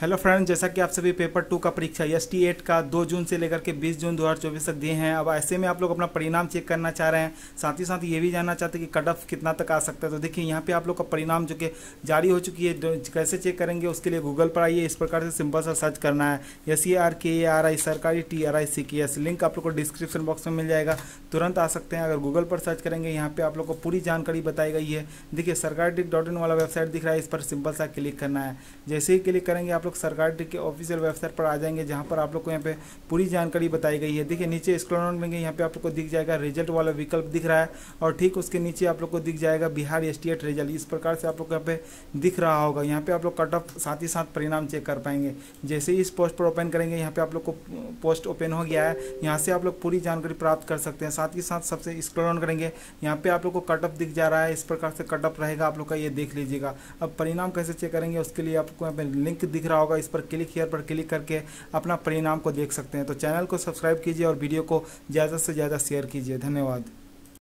hello friends जैसा कि आप सभी पेपर टू का परीक्षा एस टी एट का दो जून से लेकर के बीस जून दो हज़ार चौबीस तक दिए हैं अब ऐसे में आप लोग अपना परिणाम चेक करना चाह रहे हैं साथ ही साथ ये भी जानना चाहते हैं कि कट ऑफ कितना तक आ सकता है तो देखिए यहाँ पे आप लोग का परिणाम जो कि जारी हो चुकी है कैसे चेक करेंगे उसके लिए गूगल पर आइए इस प्रकार से सिंपल सा सर्च करना है एस ई आर के ए आर आई सरकारी टी आर आई सी के एस लिंक आप लोग को डिस्क्रिप्शन बॉक्स में मिल जाएगा तुरंत आ सकते हैं अगर गूगल पर सर्च करेंगे यहाँ पर आप लोग को पूरी जानकारी बताई गई है देखिए सरकारी डॉट इन वाला वेबसाइट दिख रहा है इस पर सिंपल सा क्लिक करना है जैसे ही क्लिक करेंगे आप लोग सरकार के ऑफिशियल वेबसाइट पर आ जाएंगे जहाँ पर आप लोग को यहाँ पे पूरी जानकारी बताई गई है देखिए नीचे स्क्रॉल में यहाँ पे आप लोग को दिख जाएगा रिजल्ट वाला विकल्प दिख रहा है और ठीक उसके नीचे आप लोग को दिख जाएगा बिहार स्टेट रिजल्ट इस प्रकार से आप लोग यहाँ पे दिख रहा होगा यहाँ पे आप लोग कट ऑफ साथ ही साथ परिणाम चेक कर पाएंगे जैसे ही इस पोस्ट पर ओपन करेंगे यहाँ पे आप लोग को पोस्ट ओपन हो गया है यहाँ से आप लोग पूरी जानकारी प्राप्त कर सकते हैं साथ ही साथ सबसे स्क्रॉल करेंगे यहाँ पे आप लोग को कट ऑफ दिख जा रहा है इस प्रकार से कट ऑफ रहेगा आप लोग का ये देख लीजिएगा अब परिणाम कैसे चेक करेंगे उसके लिए आपको यहाँ पे लिंक दिख रहा रहा होगा इस पर क्लिक हेयर पर क्लिक करके अपना परिणाम को देख सकते हैं तो चैनल को सब्सक्राइब कीजिए और वीडियो को ज़्यादा से ज़्यादा शेयर कीजिए धन्यवाद